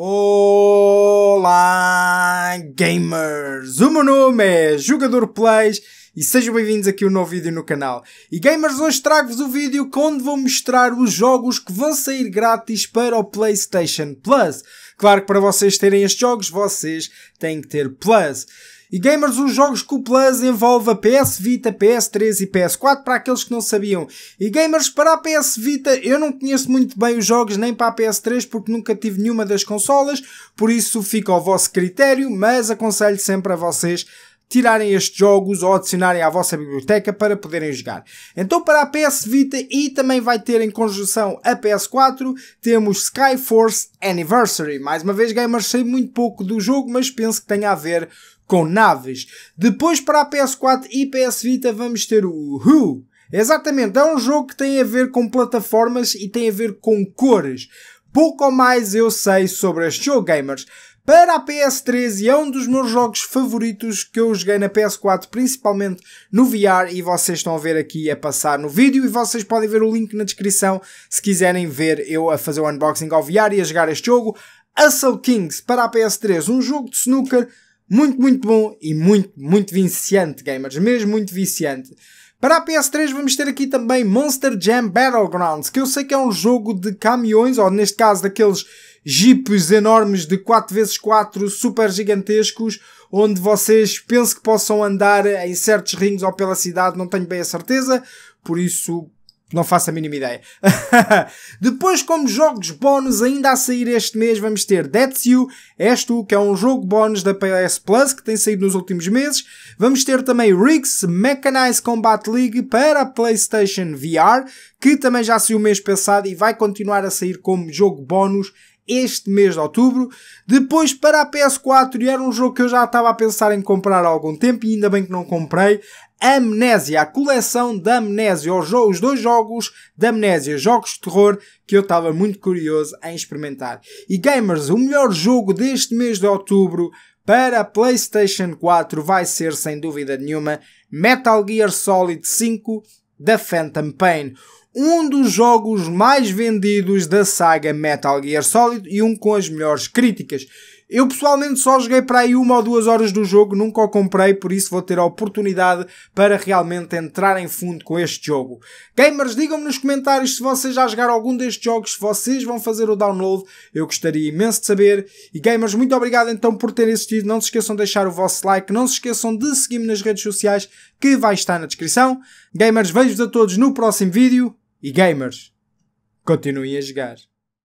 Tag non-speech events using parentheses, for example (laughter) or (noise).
Olá, gamers! O meu nome é Jogador Plays e sejam bem-vindos aqui a um novo vídeo no canal. E gamers, hoje trago-vos o vídeo onde vou mostrar os jogos que vão sair grátis para o PlayStation Plus. Claro que para vocês terem estes jogos, vocês têm que ter Plus. E gamers, os jogos que o Plus envolve a PS Vita, PS3 e PS4 para aqueles que não sabiam. E gamers, para a PS Vita, eu não conheço muito bem os jogos nem para a PS3 porque nunca tive nenhuma das consolas, por isso fica ao vosso critério, mas aconselho sempre a vocês tirarem estes jogos ou adicionarem à vossa biblioteca para poderem jogar. Então para a PS Vita e também vai ter em conjunção a PS4, temos Skyforce Anniversary. Mais uma vez gamers sei muito pouco do jogo, mas penso que tenha a ver com naves. Depois para a PS4 e PS Vita vamos ter o Who. Exatamente, é um jogo que tem a ver com plataformas e tem a ver com cores. Pouco ou mais eu sei sobre este jogo, gamers. Para a PS3 e é um dos meus jogos favoritos que eu joguei na PS4, principalmente no VR, e vocês estão a ver aqui a passar no vídeo, e vocês podem ver o link na descrição se quiserem ver eu a fazer o unboxing ao VR e a jogar este jogo. Hustle Kings para a PS3, um jogo de snooker muito, muito bom e muito, muito viciante, gamers, mesmo muito viciante. Para a PS3 vamos ter aqui também Monster Jam Battlegrounds, que eu sei que é um jogo de caminhões, ou neste caso daqueles jipes enormes de 4x4 super gigantescos, onde vocês penso que possam andar em certos rings ou pela cidade, não tenho bem a certeza, por isso não faço a mínima ideia. (laughs) Depois, como jogos bónus ainda a sair este mês, vamos ter That's You, És que é um jogo bónus da PS Plus, que tem saído nos últimos meses. Vamos ter também Riggs Mechanized Combat League para PlayStation VR, que também já saiu mês passado e vai continuar a sair como jogo bónus este mês de outubro. Depois para a PS4 e era um jogo que eu já estava a pensar em comprar há algum tempo e ainda bem que não comprei. Amnésia, a coleção da Amnésia, os dois jogos da Amnésia, jogos de terror que eu estava muito curioso em experimentar. E gamers, o melhor jogo deste mês de outubro para a PlayStation 4 vai ser sem dúvida nenhuma Metal Gear Solid 5 da Phantom Pain um dos jogos mais vendidos da saga Metal Gear Solid e um com as melhores críticas. Eu pessoalmente só joguei para aí uma ou duas horas do jogo, nunca o comprei, por isso vou ter a oportunidade para realmente entrar em fundo com este jogo. Gamers, digam-me nos comentários se vocês já jogaram algum destes jogos, se vocês vão fazer o download, eu gostaria imenso de saber. E gamers, muito obrigado então por terem assistido, não se esqueçam de deixar o vosso like, não se esqueçam de seguir-me nas redes sociais, que vai estar na descrição. Gamers, vejo-vos a todos no próximo vídeo. E gamers, continuem a jogar.